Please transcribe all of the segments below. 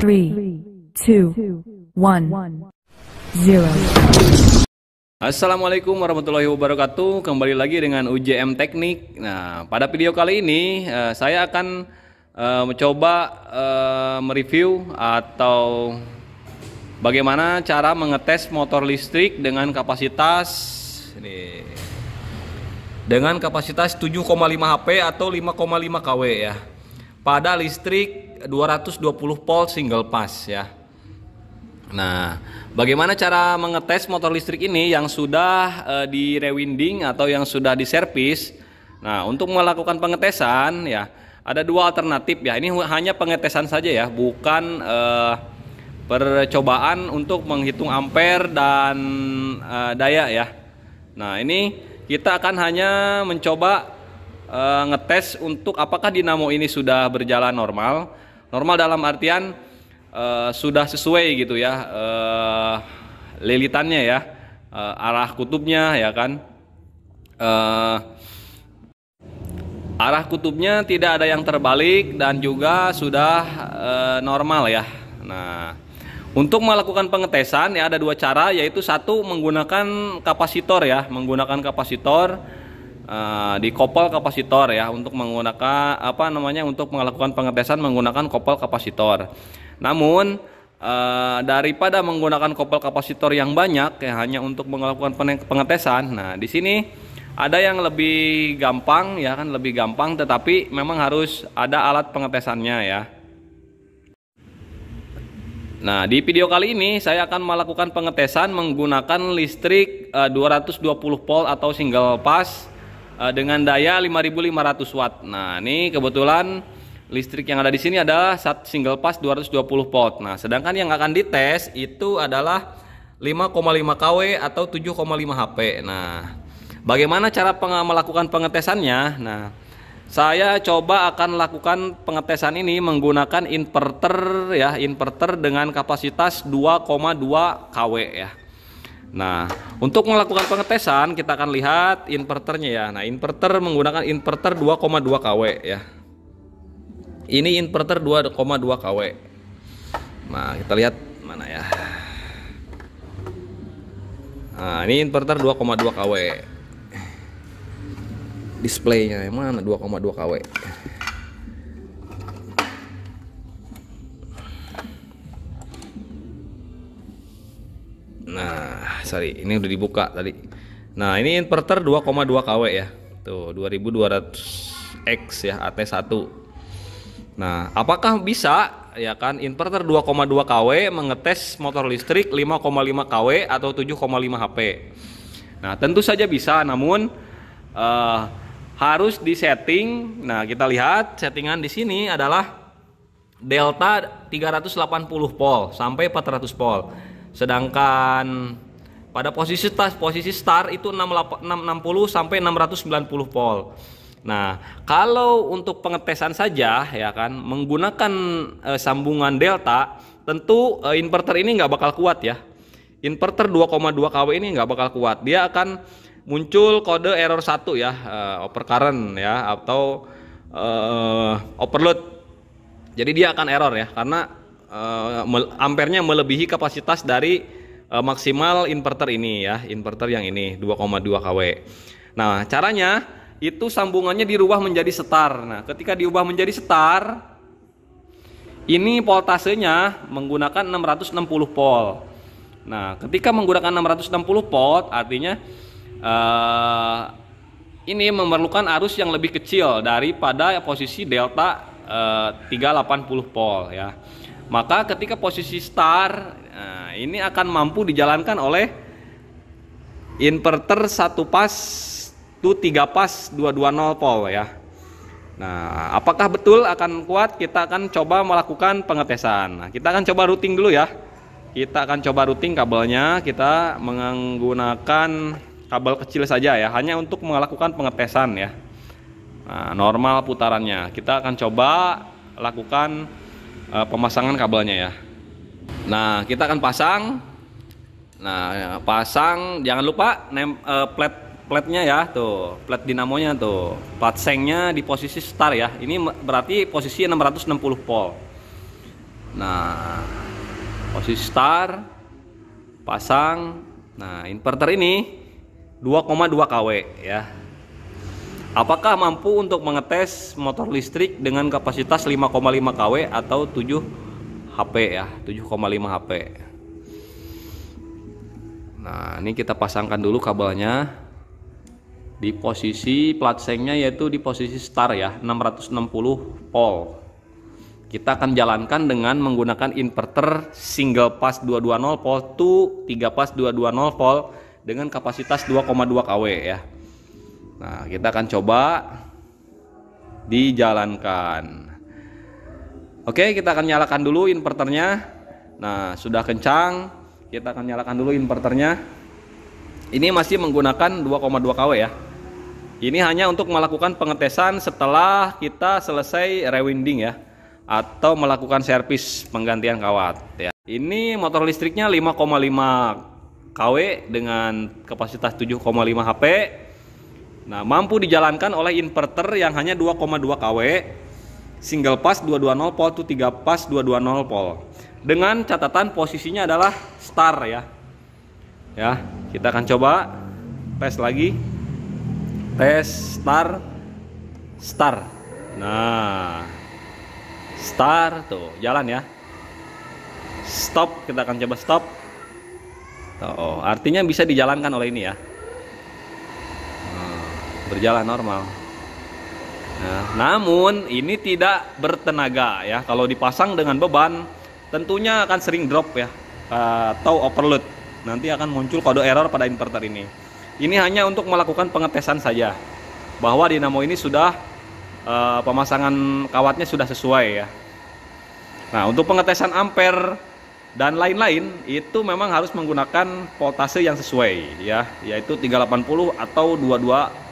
3, 2, 1, 0. Assalamualaikum warahmatullahi wabarakatuh. Kembali lagi dengan UJM Teknik. Nah, pada video kali ini uh, saya akan uh, mencoba uh, mereview atau bagaimana cara mengetes motor listrik dengan kapasitas ini dengan kapasitas 7,5 HP atau 5,5 kW ya pada listrik 220 volt single pass ya. Nah, bagaimana cara mengetes motor listrik ini yang sudah e, di rewinding atau yang sudah di diservis? Nah, untuk melakukan pengetesan ya, ada dua alternatif ya. Ini hanya pengetesan saja ya, bukan e, percobaan untuk menghitung ampere dan e, daya ya. Nah, ini kita akan hanya mencoba e, ngetes untuk apakah dinamo ini sudah berjalan normal normal dalam artian uh, sudah sesuai gitu ya uh, lilitannya ya uh, arah kutubnya ya kan uh, arah kutubnya tidak ada yang terbalik dan juga sudah uh, normal ya nah untuk melakukan pengetesan ya ada dua cara yaitu satu menggunakan kapasitor ya menggunakan kapasitor Eh, di kopel kapasitor ya untuk menggunakan apa namanya untuk melakukan pengetesan menggunakan kopel kapasitor. Namun uh, daripada menggunakan kopel kapasitor yang banyak ya hanya untuk melakukan pengetesan. Nah, di sini ada yang lebih gampang ya kan lebih gampang tetapi memang harus ada alat pengetesannya ya. Nah, di video kali ini saya akan melakukan pengetesan menggunakan listrik 220 eh, volt atau single pass Eh, dengan daya 5500 watt. Nah, ini kebetulan listrik yang ada di sini adalah single pass 220 volt. Nah, sedangkan yang akan dites itu adalah 5,5 kW atau 7,5 HP. Nah, bagaimana cara peng melakukan pengetesannya? Nah, saya coba akan lakukan pengetesan ini menggunakan inverter ya, inverter dengan kapasitas 2,2 kW ya. Nah, untuk melakukan pengetesan kita akan lihat inverternya ya. Nah, inverter menggunakan inverter 2,2 kW ya. Ini inverter 2,2 kW. Nah, kita lihat mana ya. Nah, ini inverter 2,2 kW. Displaynya nya mana 2,2 kW. Nah, sorry, ini udah dibuka tadi. Nah, ini inverter 2,2 kW ya. Tuh, 2200X ya, AT1. Nah, apakah bisa ya kan inverter 2,2 kW mengetes motor listrik 5,5 kW atau 7,5 HP? Nah, tentu saja bisa, namun uh, harus setting Nah, kita lihat settingan di sini adalah delta 380 volt sampai 400 volt Sedangkan pada posisi start, posisi start itu 660 sampai 690 volt. Nah, kalau untuk pengetesan saja ya kan menggunakan e, sambungan delta, tentu e, inverter ini nggak bakal kuat ya. Inverter 2,2 kW ini nggak bakal kuat. Dia akan muncul kode error 1 ya, e, eh, overcurrent ya atau e, overload. Jadi dia akan error ya karena uh, ampernya melebihi kapasitas dari uh, maksimal inverter ini ya, inverter yang ini 2,2 kW. Nah, caranya itu sambungannya dirubah menjadi setar. Nah, ketika diubah menjadi setar, ini voltasenya menggunakan 660 volt. Nah, ketika menggunakan 660 volt, artinya uh, ini memerlukan arus yang lebih kecil daripada posisi delta uh, 380 volt ya. Maka ketika posisi star nah, ini akan mampu dijalankan oleh inverter satu pas itu tiga pas 220 volt ya. Nah, apakah betul akan kuat? Kita akan coba melakukan pengetesan. Nah, kita akan coba routing dulu ya. Kita akan coba routing kabelnya. Kita menggunakan kabel kecil saja ya, hanya untuk melakukan pengetesan ya. Nah, normal putarannya. Kita akan coba lakukan uh, pemasangan kabelnya ya. Nah, kita akan pasang. Nah, pasang jangan lupa nem uh, plat platnya ya tuh, plat dinamonya tuh. Plat sengnya di posisi start ya. Ini berarti posisi 660 volt. Nah, posisi start pasang. Nah, inverter ini 2,2 kW ya. Apakah mampu untuk mengetes motor listrik dengan kapasitas 5,5 kW atau 7 HP ya, 7,5 HP. Nah, ini kita pasangkan dulu kabelnya di posisi plat sengnya yaitu di posisi star ya, 660 volt. Kita akan jalankan dengan menggunakan inverter single pass 220 volt to 3 pass 220 volt dengan kapasitas 2,2 kW ya. Nah, kita akan coba dijalankan. Oke, kita akan nyalakan dulu inverternya. Nah, sudah kencang, kita akan nyalakan dulu inverternya. Ini masih menggunakan 2,2 kW ya. Ini hanya untuk melakukan pengetesan setelah kita selesai rewinding ya atau melakukan servis penggantian kawat ya. Ini motor listriknya 5,5 kW dengan kapasitas 7,5 HP Nah, mampu dijalankan oleh inverter yang hanya 2,2 kW, single pass 220 volt to 3 pass 220 volt. Dengan catatan posisinya adalah star ya. Ya, kita akan coba tes lagi. Tes star star. Nah, star tuh jalan ya. Stop, kita akan coba stop. Tuh, artinya bisa dijalankan oleh ini ya berjalan normal. Nah, namun ini tidak bertenaga ya. Kalau dipasang dengan beban tentunya akan sering drop ya atau eh, overload. Nanti akan muncul kode error pada inverter ini. Ini hanya untuk melakukan pengetesan saja bahwa dinamo ini sudah eh, pemasangan kawatnya sudah sesuai ya. Nah, untuk pengetesan ampere dan lain-lain itu memang harus menggunakan voltase yang sesuai ya, yaitu 380 atau 22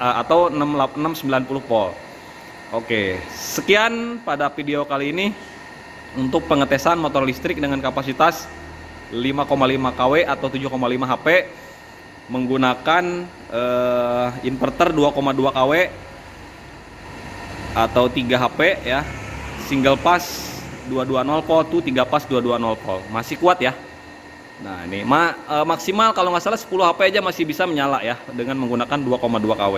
Eh, atau 690 volt. Oke, sekian pada video kali ini untuk pengetesan motor listrik dengan kapasitas 5,5 kW atau 7,5 HP menggunakan uh, inverter 2,2 kW atau 3 HP ya. Single pass 220 volt tuh 3 pass 220 volt. Masih kuat ya. Nah ini ma e, maksimal kalau nggak salah 10 HP aja masih bisa menyala ya dengan menggunakan 2,2 kW.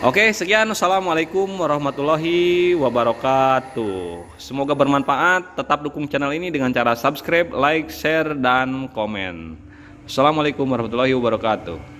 Oke sekian assalamualaikum warahmatullahi wabarakatuh. Semoga bermanfaat. Tetap dukung channel ini dengan cara subscribe, like, share dan komen. Assalamualaikum warahmatullahi wabarakatuh.